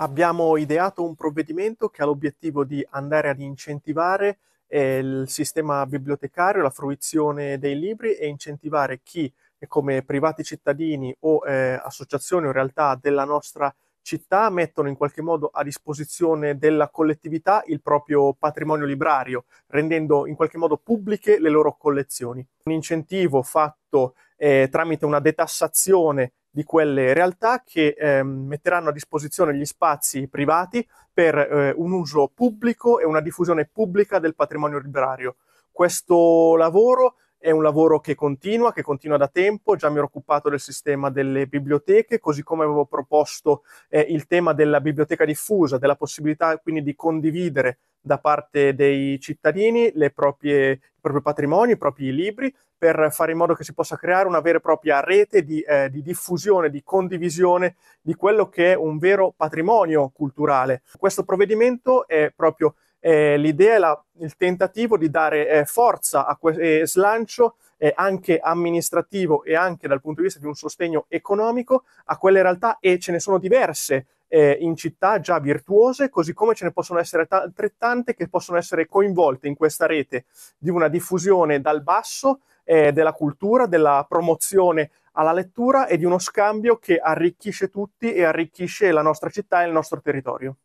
abbiamo ideato un provvedimento che ha l'obiettivo di andare ad incentivare eh, il sistema bibliotecario, la fruizione dei libri e incentivare chi eh, come privati cittadini o eh, associazioni o realtà della nostra città mettono in qualche modo a disposizione della collettività il proprio patrimonio librario, rendendo in qualche modo pubbliche le loro collezioni. Un incentivo fatto eh, tramite una detassazione di quelle realtà che eh, metteranno a disposizione gli spazi privati per eh, un uso pubblico e una diffusione pubblica del patrimonio librario. Questo lavoro è un lavoro che continua, che continua da tempo, già mi ero occupato del sistema delle biblioteche, così come avevo proposto eh, il tema della biblioteca diffusa, della possibilità quindi di condividere da parte dei cittadini proprie, i propri patrimoni, i propri libri, per fare in modo che si possa creare una vera e propria rete di, eh, di, diffusione, di condivisione di quello che è un vero patrimonio culturale. Questo provvedimento è proprio eh, l'idea, la, il tentativo di dare eh, forza e slancio eh, anche amministrativo e anche dal punto di vista di un sostegno economico a quelle realtà e ce ne sono diverse eh, in città già virtuose, così come ce ne possono essere t- altrettante che possono essere coinvolte in questa rete di una diffusione dal basso eh, della cultura, della promozione alla lettura e di uno scambio che arricchisce tutti e arricchisce la nostra città e il nostro territorio.